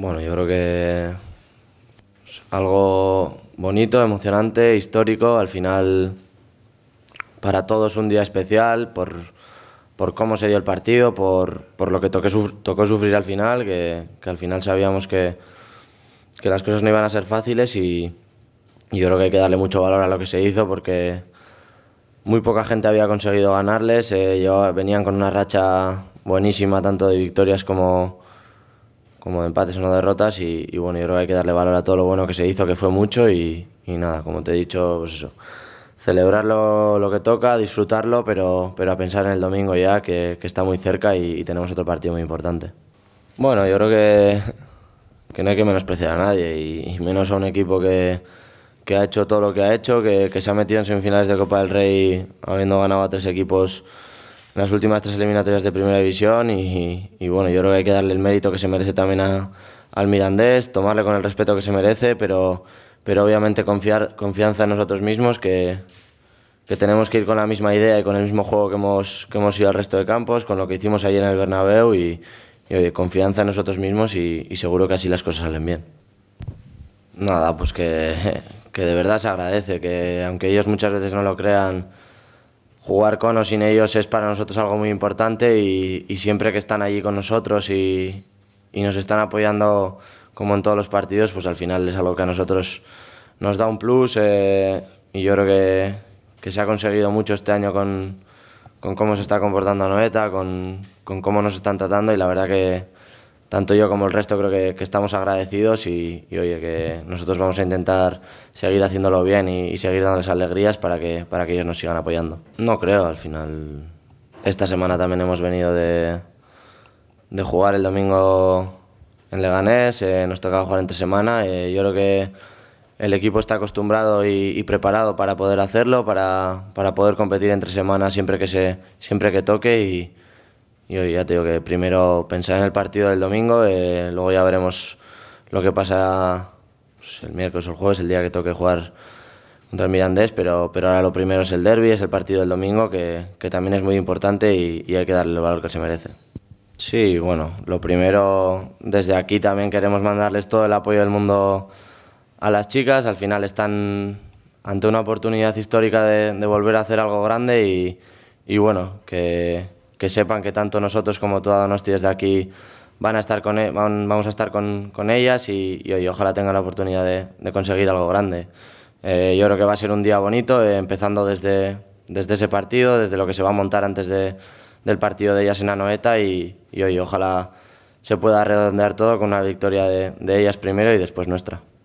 Bueno, yo creo que algo bonito, emocionante, histórico. Al final, para todos un día especial por, cómo se dio el partido, por, lo que toque, tocó sufrir al final, que, al final sabíamos que, las cosas no iban a ser fáciles y, yo creo que hay que darle mucho valor a lo que se hizo porque muy poca gente había conseguido ganarles. Eh, yo, venían con una racha buenísima tanto de victorias como como empates o no derrotas y, bueno, yo creo que hay que darle valor a todo lo bueno que se hizo, que fue mucho y, nada, como te he dicho, pues eso, celebrar lo, que toca, disfrutarlo, pero, pero a pensar en el domingo ya, que, está muy cerca y, tenemos otro partido muy importante. Bueno, yo creo que, que no hay que menospreciar a nadie y, menos a un equipo que, que ha hecho todo lo que ha hecho, que, que se ha metido en semifinales de Copa del Rey habiendo ganado a tres equipos las últimas tres eliminatorias de Primera División y, bueno, yo creo que hay que darle el mérito que se merece también al Mirandés, tomarle con el respeto que se merece, pero, pero obviamente confiar, confianza en nosotros mismos, que, que tenemos que ir con la misma idea y con el mismo juego que hemos, que hemos ido al resto de campos, con lo que hicimos ayer en el Bernabéu y, oye, confianza en nosotros mismos y, y, seguro que así las cosas salen bien. Nada, pues que, que de verdad se agradece, que aunque ellos muchas veces no lo crean, jugar con o sin ellos es para nosotros algo muy importante y, siempre que están allí con nosotros y, nos están apoyando como en todos los partidos, pues al final es algo que a nosotros nos da un plus eh, y yo creo que, se ha conseguido mucho este año con, cómo se está comportando Noeta, con cómo nos están tratando y la verdad que tanto yo como el resto creo que, estamos agradecidos y, oye, que nosotros vamos a intentar seguir haciéndolo bien y, seguir dándoles alegrías para que, para que ellos nos sigan apoyando. No creo, al final. Esta semana también hemos venido de, de jugar el domingo en Leganés, eh, nos tocaba jugar entre semana. Eh, yo creo que el equipo está acostumbrado y, y preparado para poder hacerlo, para, para, poder competir entre semana siempre que, se, siempre que toque y yo ya tengo que primero pensar en el partido del domingo, eh, luego ya veremos lo que pasa pues, el miércoles o el jueves, el día que toque jugar contra el Mirandés, pero, pero ahora lo primero es el derby, es el partido del domingo, que, también es muy importante y, hay que darle el valor que se merece. Sí, bueno, lo primero, desde aquí también queremos mandarles todo el apoyo del mundo a las chicas, al final están ante una oportunidad histórica de, volver a hacer algo grande y, y bueno, que que sepan que tanto nosotros como toda Donosti de aquí van a estar con, e, vamos a estar con, ellas y, ojalá tengan la oportunidad de, conseguir algo grande. Eh, yo creo que va a ser un día bonito, eh, empezando desde, desde ese partido, desde lo que se va a montar antes del partido de ellas en Anoeta y, y, y ojalá se pueda redondear todo con una victoria de ellas primero y después nuestra.